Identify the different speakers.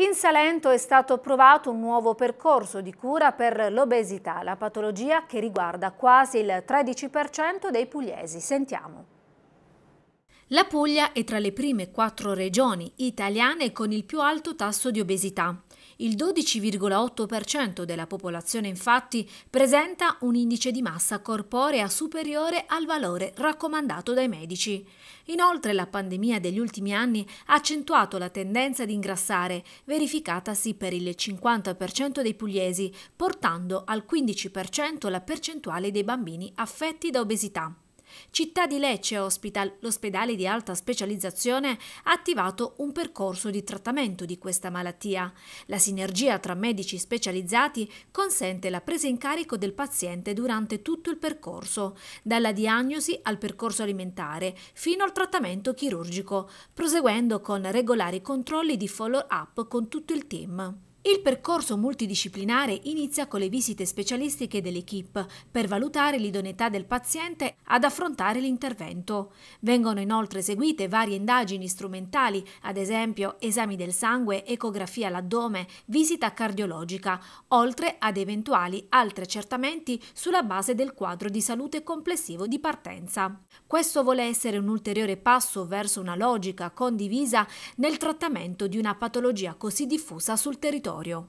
Speaker 1: In Salento è stato approvato un nuovo percorso di cura per l'obesità, la patologia che riguarda quasi il 13% dei pugliesi. Sentiamo. La Puglia è tra le prime quattro regioni italiane con il più alto tasso di obesità. Il 12,8% della popolazione infatti presenta un indice di massa corporea superiore al valore raccomandato dai medici. Inoltre la pandemia degli ultimi anni ha accentuato la tendenza ad ingrassare, verificatasi per il 50% dei pugliesi, portando al 15% la percentuale dei bambini affetti da obesità. Città di Lecce Hospital, l'ospedale di alta specializzazione, ha attivato un percorso di trattamento di questa malattia. La sinergia tra medici specializzati consente la presa in carico del paziente durante tutto il percorso, dalla diagnosi al percorso alimentare fino al trattamento chirurgico, proseguendo con regolari controlli di follow-up con tutto il team. Il percorso multidisciplinare inizia con le visite specialistiche dell'equipe per valutare l'idoneità del paziente ad affrontare l'intervento. Vengono inoltre eseguite varie indagini strumentali, ad esempio esami del sangue, ecografia all'addome, visita cardiologica, oltre ad eventuali altri accertamenti sulla base del quadro di salute complessivo di partenza. Questo vuole essere un ulteriore passo verso una logica condivisa nel trattamento di una patologia così diffusa sul territorio. 어려움.